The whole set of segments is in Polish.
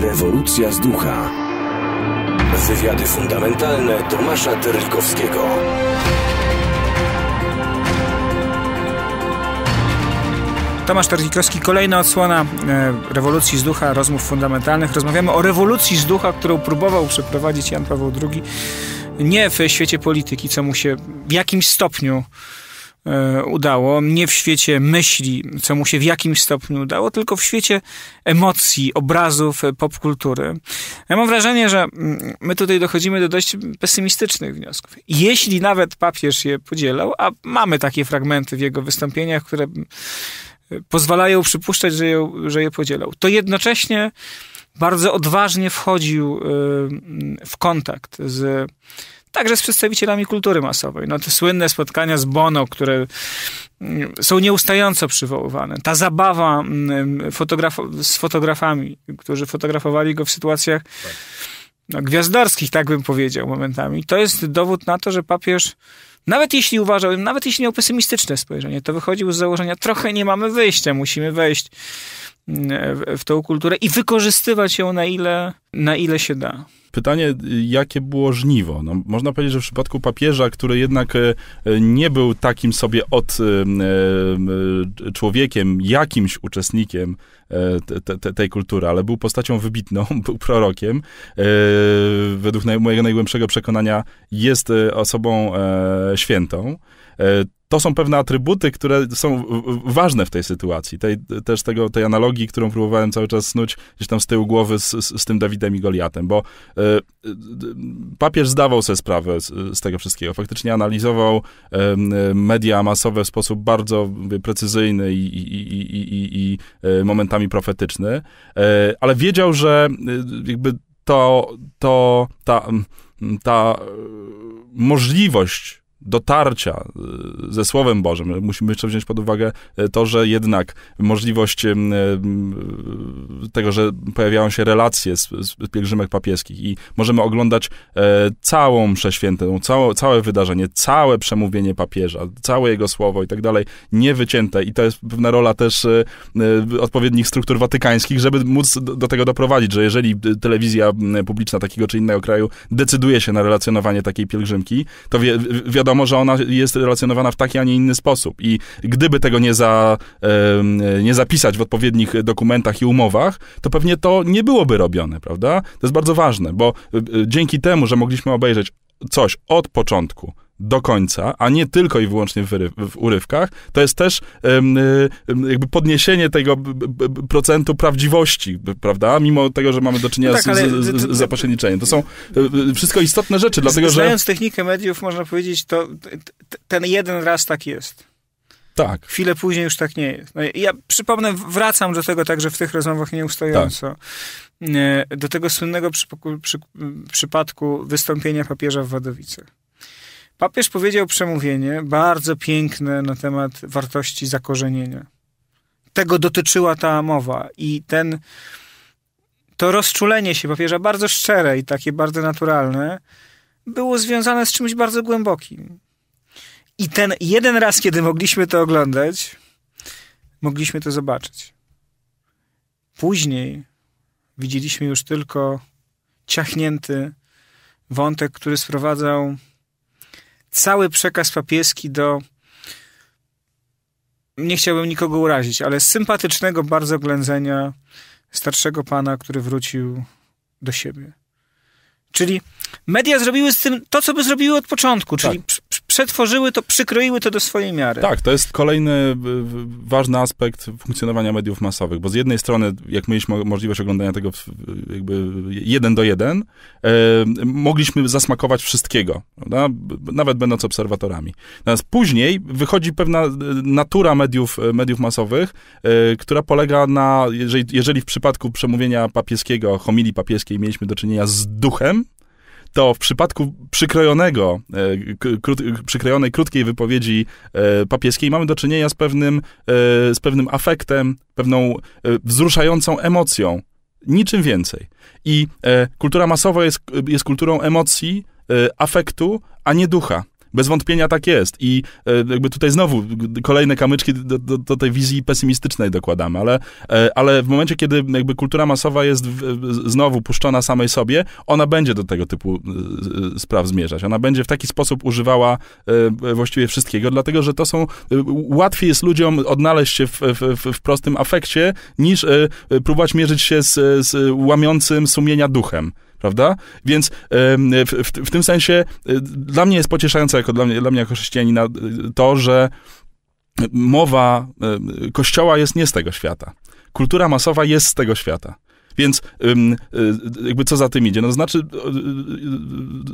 Rewolucja z ducha. Wywiady fundamentalne Tomasza Terlikowskiego. Tomasz Terlikowski, kolejna odsłona e, rewolucji z ducha, rozmów fundamentalnych. Rozmawiamy o rewolucji z ducha, którą próbował przeprowadzić Jan Paweł II. Nie w świecie polityki, co mu się w jakimś stopniu E, udało. Nie w świecie myśli, co mu się w jakimś stopniu udało, tylko w świecie emocji, obrazów, e, popkultury. Ja mam wrażenie, że mm, my tutaj dochodzimy do dość pesymistycznych wniosków. Jeśli nawet papież je podzielał, a mamy takie fragmenty w jego wystąpieniach, które mm, pozwalają przypuszczać, że je, że je podzielał, to jednocześnie bardzo odważnie wchodził e, w kontakt z także z przedstawicielami kultury masowej. No te słynne spotkania z Bono, które mm, są nieustająco przywoływane. Ta zabawa mm, fotograf- z fotografami, którzy fotografowali go w sytuacjach no, gwiazdarskich, tak bym powiedział momentami. To jest dowód na to, że papież, nawet jeśli uważał, nawet jeśli miał pesymistyczne spojrzenie, to wychodził z założenia, trochę nie mamy wyjścia, musimy wejść w tą kulturę i wykorzystywać ją na ile, na ile się da. Pytanie, jakie było żniwo? No, można powiedzieć, że w przypadku papieża, który jednak e, nie był takim sobie od e, e, człowiekiem, jakimś uczestnikiem te, te, tej kultury, ale był postacią wybitną, był prorokiem. Według mojego najgłębszego przekonania jest osobą świętą to są pewne atrybuty, które są ważne w tej sytuacji. Tej, też tego, tej analogii, którą próbowałem cały czas snuć gdzieś tam z tyłu głowy z, z, z tym Dawidem i Goliatem, bo e, papież zdawał sobie sprawę z, z, tego wszystkiego. Faktycznie analizował e, media masowe w sposób bardzo precyzyjny i, i, i, i e, momentami profetyczny, ale wiedział, że jakby to, to ta, ta możliwość dotarcia y, ze Słowem Bożym. Musimy jeszcze wziąć pod uwagę y, to, że jednak możliwość y, tego, że pojawiają się relacje z, z pielgrzymek papieskich i możemy oglądać e, całą mszę świętą, całe, całe wydarzenie, całe przemówienie papieża, całe jego słowo i tak dalej, niewycięte i to jest pewna rola też e, e, odpowiednich struktur watykańskich, żeby móc do tego doprowadzić, że jeżeli telewizja publiczna takiego czy innego kraju decyduje się na relacjonowanie takiej pielgrzymki, to wi wiadomo, wiadomo, że ona jest relacjonowana w taki, a nie inny sposób. I gdyby tego nie, za, nie zapisać w odpowiednich dokumentach i umowach, to pewnie to nie byłoby robione, prawda? To jest bardzo ważne, bo y, y, dzięki temu, że mogliśmy obejrzeć coś od początku, do końca, a nie tylko i wyłącznie w, w urywkach, to jest też y, jakby podniesienie tego procentu prawdziwości, prawda? Mimo tego, że mamy do czynienia no tak, z, z, z To są e, e, wszystko istotne rzeczy, dlatego że... Znając technikę mediów, można powiedzieć, to ten jeden raz tak jest. Tak. Chwilę później już tak nie jest. No ja przypomnę, wracam do tego także w tych rozmowach nieustająco. Tak. Do tego słynnego przy, przy, przypadku wystąpienia papieża w Wadowicach. Papież powiedział przemówienie bardzo piękne na temat wartości zakorzenienia. Tego dotyczyła ta mowa i ten to rozczulenie się papieża bardzo szczere i takie bardzo naturalne było związane z czymś bardzo głębokim. I ten jeden raz, kiedy mogliśmy to oglądać, mogliśmy to zobaczyć. Później widzieliśmy już tylko ciachnięty wątek, który sprowadzał cały przekaz papieski do nie chciałbym nikogo urazić, ale sympatycznego bardzo ględzenia starszego pana, który wrócił do siebie. Czyli media zrobiły z tym to, co by zrobiły od początku, czyli tak przetworzyły to, przykroiły to do swojej miary. Tak, to jest kolejny ważny aspekt funkcjonowania mediów masowych, bo z jednej strony, jak mieliśmy możliwość oglądania tego jakby jeden do jeden, e, mogliśmy zasmakować wszystkiego, prawda? nawet będąc obserwatorami. Natomiast później wychodzi pewna e, natura mediów, e, mediów masowych, e, która polega na, jeżeli, jeżeli w przypadku przemówienia papieskiego, homilii papieskiej mieliśmy do czynienia z duchem, to w przypadku przykrojonego, e, krót, przykrojonej krótkiej wypowiedzi e, papieskiej mamy do czynienia z pewnym, e, z pewnym afektem, pewną wzruszającą emocją. Niczym więcej. I kultura masowa jest, jest kulturą emocji, afektu, a nie ducha. Bez wątpienia tak jest. I e, jakby tutaj znowu kolejne kamyczki do, do, do tej wizji pesymistycznej dokładamy, ale, e, ale w momencie, kiedy jakby kultura masowa jest w, znowu puszczona samej sobie, ona będzie do tego typu e, spraw zmierzać. Ona będzie w taki sposób używała właściwie wszystkiego, dlatego że to są. Łatwiej jest ludziom odnaleźć się w, w, w prostym afekcie, niż próbować mierzyć się z, z łamiącym sumienia duchem prawda? Więc w, w, w tym sensie y, dla mnie jest pocieszające, jako dla mnie, dla mnie jako chrześcijanina, y, to, że mowa kościoła jest nie z tego świata. Kultura masowa jest z tego świata. Więc y, jakby co za tym idzie? No znaczy y, y,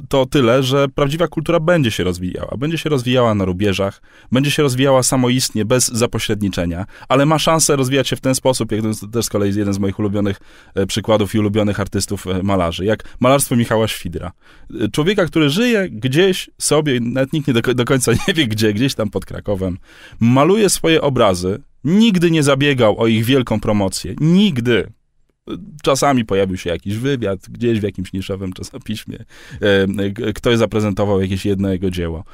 to tyle, że prawdziwa kultura będzie się rozwijała. Będzie się rozwijała na rubieżach, będzie się rozwijała samoistnie, bez zapośredniczenia, ale ma szansę rozwijać się w ten sposób, jak to też z kolei jeden z moich ulubionych e, przykładów i ulubionych artystów e, malarzy, jak malarstwo Michała Świdra. E, człowieka, który żyje gdzieś sobie, nawet nikt nie do, do końca nie wie gdzie, gdzieś tam pod Krakowem, maluje swoje obrazy, nigdy nie zabiegał o ich wielką promocję, nigdy Czasami pojawił się jakiś wywiad gdzieś w jakimś niszowym czasopiśmie. E, ktoś zaprezentował jakieś jedno jego dzieło.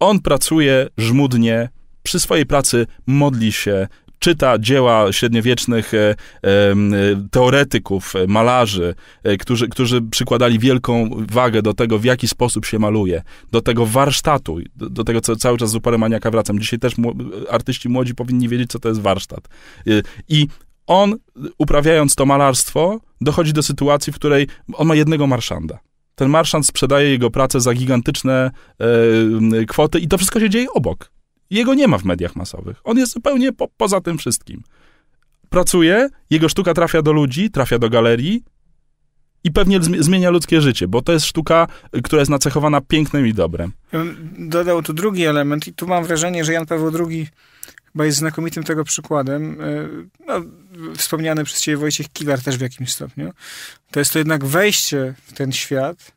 On pracuje żmudnie, przy swojej pracy modli się, czyta dzieła średniowiecznych e, e, teoretyków, malarzy, którzy, którzy przykładali wielką wagę do tego, w jaki sposób się maluje, do tego warsztatu, do, do tego, co cały czas z uporem maniaka wracam. Dzisiaj też artyści młodzi powinni wiedzieć, co to jest warsztat. I on, uprawiając to malarstwo, dochodzi do sytuacji, w której on ma jednego marszanda. Ten marszand sprzedaje jego pracę za gigantyczne e, kwoty i to wszystko się dzieje obok. Jego nie ma w mediach masowych. On jest zupełnie po, poza tym wszystkim. Pracuje, jego sztuka trafia do ludzi, trafia do galerii i pewnie zmienia ludzkie życie, bo to jest sztuka, e, która jest nacechowana pięknem i dobrem. Dodał tu drugi element i tu mam wrażenie, że Jan Paweł II chyba jest znakomitym tego przykładem. E, no, wspomniany przez ciebie Wojciech Kilar też w jakimś stopniu, to jest to jednak wejście w ten świat,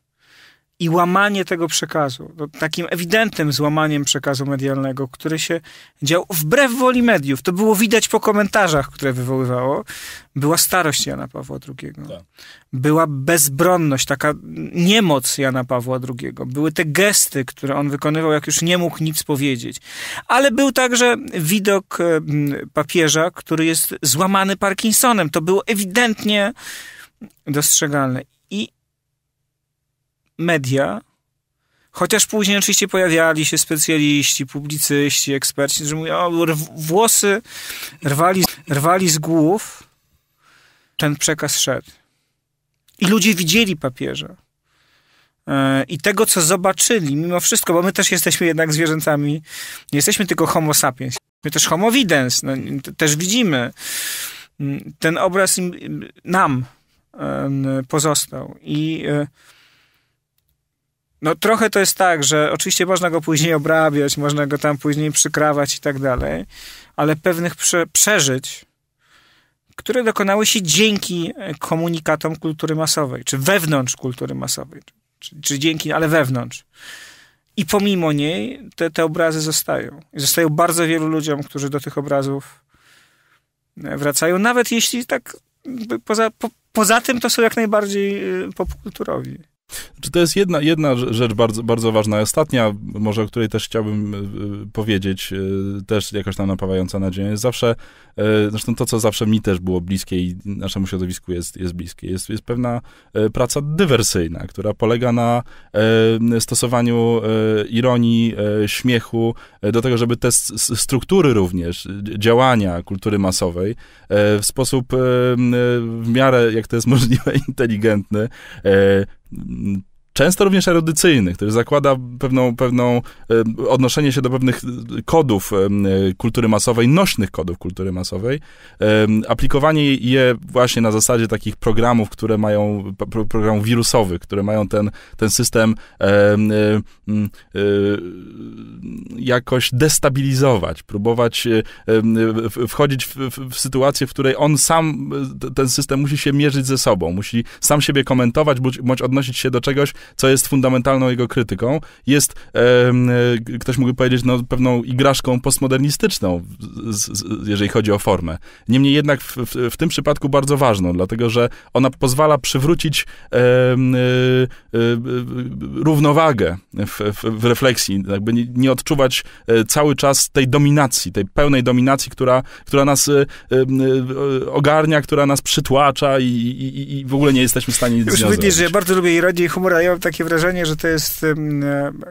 i łamanie tego przekazu, takim ewidentnym złamaniem przekazu medialnego, który się dział wbrew woli mediów, to było widać po komentarzach, które wywoływało, była starość Jana Pawła II. Tak. Była bezbronność, taka niemoc Jana Pawła II. Były te gesty, które on wykonywał, jak już nie mógł nic powiedzieć. Ale był także widok e, papieża, który jest złamany Parkinsonem. To było ewidentnie dostrzegalne. I media, chociaż później oczywiście pojawiali się specjaliści, publicyści, eksperci, że mówią, o, włosy rwali, rwali z głów, ten przekaz szedł. I ludzie widzieli papieża. E, I tego, co zobaczyli, mimo wszystko, bo my też jesteśmy jednak zwierzęcami, nie jesteśmy tylko homo sapiens, my też homo videns, no, też widzimy. Mm, ten obraz im, nam pozostał. I yy, no trochę to jest tak, że oczywiście można go później obrabiać, można go tam później przykrawać i tak dalej, ale pewnych prze przeżyć, które dokonały się dzięki e, komunikatom kultury masowej, czy wewnątrz kultury masowej, czy, czy dzięki, ale wewnątrz. I pomimo niej te, te obrazy zostają. I zostają bardzo wielu ludziom, którzy do tych obrazów e, wracają, nawet jeśli tak poza, po, poza tym to są jak najbardziej e, popkulturowi. Czy to jest jedna, jedna rzecz bardzo, bardzo ważna, ostatnia, może o której też chciałbym e, powiedzieć, e, też jakaś tam napawająca nadzieję, zawsze, e, zresztą to, co zawsze mi też było bliskie i naszemu środowisku jest, jest bliskie, jest, jest pewna praca dywersyjna, która polega na stosowaniu ironii, śmiechu, do tego, żeby te struktury również działania kultury masowej w sposób w miarę, jak to jest możliwe, inteligentny, 嗯。często również erudycyjny, który zakłada pewną, pewną e, odnoszenie się do pewnych kodów e, kultury masowej, nośnych kodów kultury masowej, e, aplikowanie je właśnie na zasadzie takich programów, które mają, programów wirusowych, które mają ten, ten system jakoś destabilizować, próbować wchodzić w, w sytuację, w której on sam, ten system musi się mierzyć ze sobą, musi sam siebie komentować, bądź, bądź odnosić się do czegoś, co jest fundamentalną jego krytyką, jest, e, ktoś mógłby powiedzieć, no, pewną igraszką postmodernistyczną, z, z, jeżeli chodzi o formę. Niemniej jednak w, w, w, tym przypadku bardzo ważną, dlatego że ona pozwala przywrócić e, e, e, równowagę w, w, refleksji, jakby nie, nie odczuwać e, cały czas tej dominacji, tej pełnej dominacji, która, która nas e, ogarnia, która nas przytłacza i, i, i, w ogóle nie jesteśmy w stanie nic Już widzisz, że ja bardzo lubię ironię i humor, a ja takie wrażenie, że to jest e,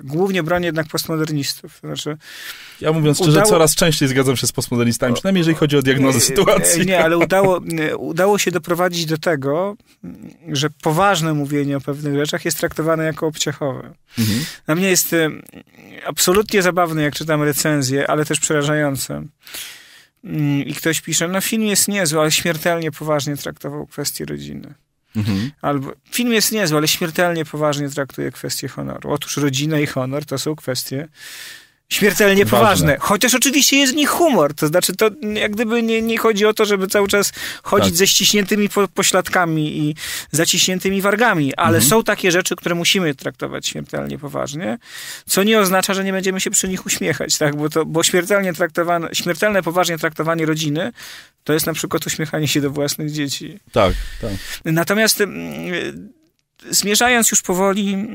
głównie broń jednak postmodernistów. znaczy, ja mówiąc udało... coraz częściej zgadzam się z postmodernistami, przynajmniej jeżeli chodzi o diagnozę e, e, sytuacji. Nie, ale udało, udało się doprowadzić do tego, że poważne mówienie o pewnych rzeczach jest traktowane jako obciechowe. Mhm. Dla mnie jest absolutnie zabawne, jak czytam recenzje, ale też przerażające mm, i ktoś pisze, no film jest niezły, ale śmiertelnie poważnie traktował kwestię rodziny. Mhm. Albo, film jest niezły, ale śmiertelnie poważnie traktuje kwestie honoru. Otóż rodzina i honor to są kwestie śmiertelnie Ważne. poważne. Chociaż oczywiście jest w nich humor. To znaczy, to jak gdyby nie, nie chodzi o to, żeby cały czas chodzić tak. ze ściśniętymi po, pośladkami i zaciśniętymi wargami, ale mhm. są takie rzeczy, które musimy traktować śmiertelnie poważnie, co nie oznacza, że nie będziemy się przy nich uśmiechać, tak? Bo, to, bo śmiertelnie traktowane, śmiertelne poważnie traktowanie rodziny to jest na przykład uśmiechanie się do własnych dzieci. Tak, tak. Natomiast mm, zmierzając już powoli mm,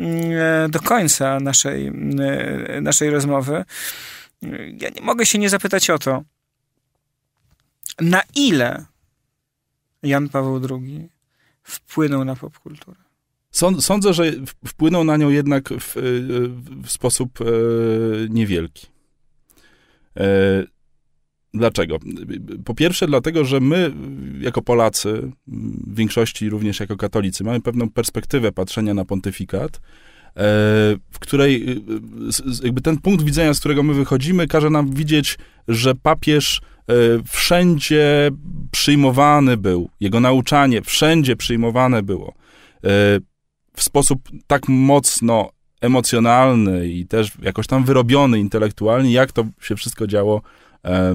e, do końca naszej, mm, e, naszej rozmowy, mm, ja nie mogę się nie zapytać o to, na ile Jan Paweł II wpłynął na popkulturę? Sądzę, że wpłynął na nią jednak w, e, w sposób niewielki. Dlaczego? Po pierwsze, dlatego, że my, jako Polacy, w większości również jako katolicy, mamy pewną perspektywę patrzenia na pontyfikat, e, w której e, jakby ten punkt widzenia, z którego my wychodzimy, każe nam widzieć, że papież e, wszędzie przyjmowany był, jego nauczanie wszędzie przyjmowane było w sposób tak mocno emocjonalny i też jakoś tam wyrobiony intelektualnie, jak to się wszystko działo E,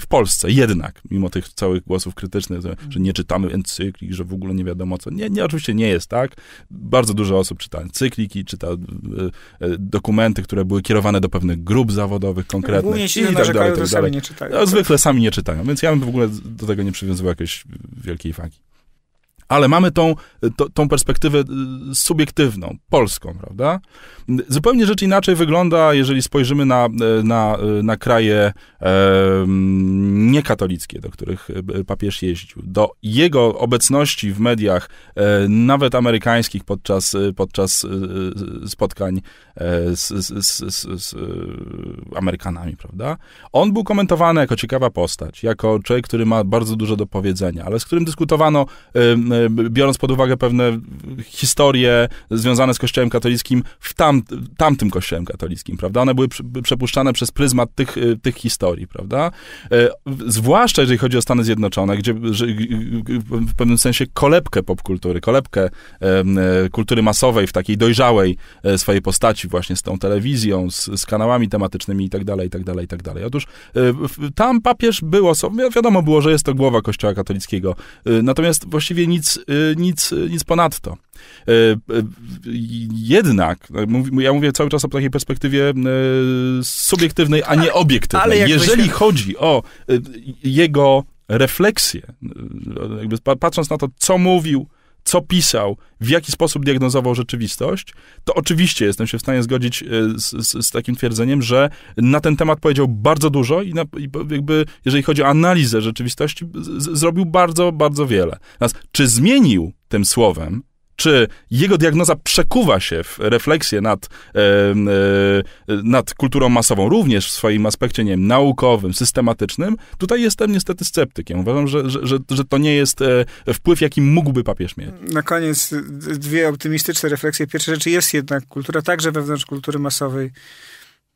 w Polsce. Jednak, mimo tych całych głosów krytycznych, że nie czytamy encyklik, że w ogóle nie wiadomo co. Nie, nie oczywiście nie jest tak. Bardzo dużo osób czyta encykliki, czyta e, e, dokumenty, które były kierowane do pewnych grup zawodowych konkretnych. się i tak dalej, tak dalej. Sami nie czytają. No, tak? zwykle sami nie czytają, więc ja bym w ogóle do tego nie przywiązywał jakiejś wielkiej wagi ale mamy tą, to, tą perspektywę y, subiektywną, polską, prawda? Zupełnie rzecz inaczej wygląda, jeżeli spojrzymy na, y, na, y, na kraje e, niekatolickie, do których papież jeździł. Do jego obecności w mediach, e, nawet amerykańskich, podczas, podczas spotkań z, z, z, z, e, Amerykanami, prawda? On był komentowany jako ciekawa postać, jako człowiek, który ma bardzo dużo do powiedzenia, ale z którym dyskutowano, biorąc pod uwagę pewne historie związane z Kościołem katolickim w tam, tamtym Kościołem katolickim, prawda? One były przepuszczane przez pryzmat tych, e, tych historii, prawda? E, zwłaszcza jeżeli chodzi o Stany Zjednoczone, gdzie w pewnym sensie kolebkę popkultury, kolebkę kultury masowej w takiej dojrzałej swojej postaci, sieci właśnie z tą telewizją, z, z kanałami tematycznymi itd., itd., itd. Otóż e, tam papież był osobą, wiadomo było, że jest to głowa kościoła katolickiego, e, natomiast właściwie nic, e, nic, nic ponadto. Jednak, ja mówię cały czas o takiej perspektywie subiektywnej, a nie obiektywnej. Ale, Jeżeli chodzi o jego refleksję, patrząc na to, co mówił, co pisał, w jaki sposób diagnozował rzeczywistość, to oczywiście jestem się w stanie zgodzić e, z, z, z takim twierdzeniem, że na ten temat powiedział bardzo dużo i, na, i jakby, jeżeli chodzi o analizę rzeczywistości, z, zrobił bardzo, bardzo wiele. Natomiast, czy zmienił tym słowem czy jego diagnoza przekuwa się w refleksję nad, e, e, nad kulturą masową, również w swoim aspekcie nie wiem, naukowym, systematycznym, tutaj jestem niestety sceptykiem. Uważam, że, że, że, że to nie jest e, wpływ, jaki mógłby papież mieć. Na koniec dwie optymistyczne refleksje. Pierwsza rzecz jest jednak kultura, także wewnątrz kultury masowej,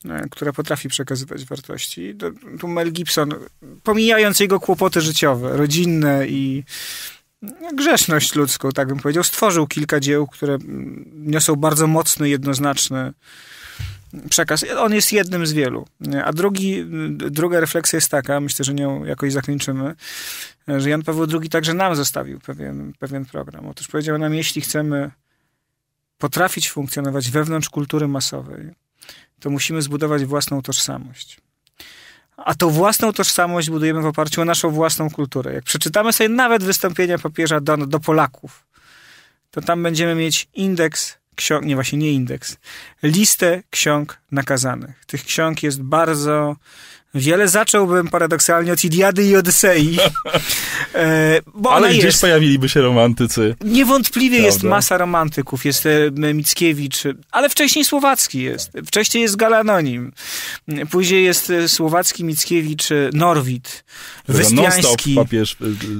e, która potrafi przekazywać wartości. Tu Mel Gibson, pomijając jego kłopoty życiowe, rodzinne i grzeszność ludzką, tak bym powiedział. Stworzył kilka dzieł, które niosą bardzo mocny, jednoznaczny przekaz. On jest jednym z wielu. A drugi, druga refleksja jest taka, myślę, że nią jakoś zakończymy, że Jan Paweł II także nam zostawił pewien, pewien program. Otóż powiedział nam, jeśli chcemy potrafić funkcjonować wewnątrz kultury masowej, to musimy zbudować własną tożsamość a tą własną tożsamość budujemy w oparciu o naszą własną kulturę. Jak przeczytamy sobie nawet wystąpienia papieża do, do Polaków, to tam będziemy mieć indeks ksiąg, nie właśnie nie indeks, listę ksiąg nakazanych. Tych ksiąg jest bardzo Wiele zacząłbym paradoksalnie od Iliady i Odysei. E, bo Ale gdzieś jest. pojawiliby się romantycy. Niewątpliwie jest masa romantyków. Jest e, Mickiewicz, ale wcześniej Słowacki jest. Wcześniej jest Galanonim. Później jest e, Słowacki, Mickiewicz, Norwid. Wyspiański. Papież,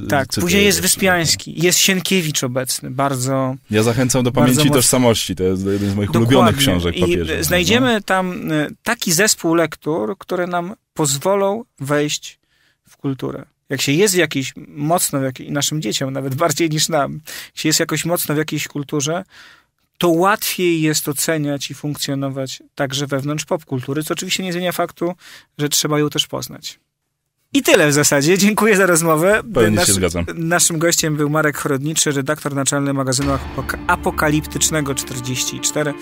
tak, później jest Wyspiański. Jest Sienkiewicz obecny. Bardzo... Ja zachęcam do pamięci mocno. tożsamości. To jest jeden z moich Dokładnie. ulubionych książek papieża. I znajdziemy no. tam taki zespół lektur, które nam pozwolą wejść w kulturę. Jak się jest jakiś mocno, jak i naszym dzieciom nawet bardziej niż nam, jak się jest jakoś mocno w jakiejś kulturze, to łatwiej jest oceniać i funkcjonować także wewnątrz popkultury, co oczywiście nie zmienia faktu, że trzeba ją też poznać. I tyle w zasadzie. Dziękuję za rozmowę. Pełnie Nasz, się zgadzam. Naszym gościem był Marek Chorodniczy, redaktor naczelny magazynu apokaliptycznego 44.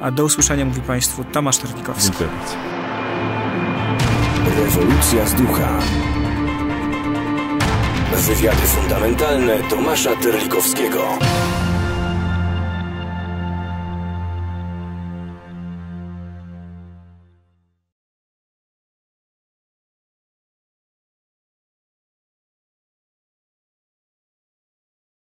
A do usłyszenia mówi Państwu Tomasz Terlikowski. Dziękuję bardzo. Rewolucja z ducha. Wywiady fundamentalne Tomasza Terlikowskiego.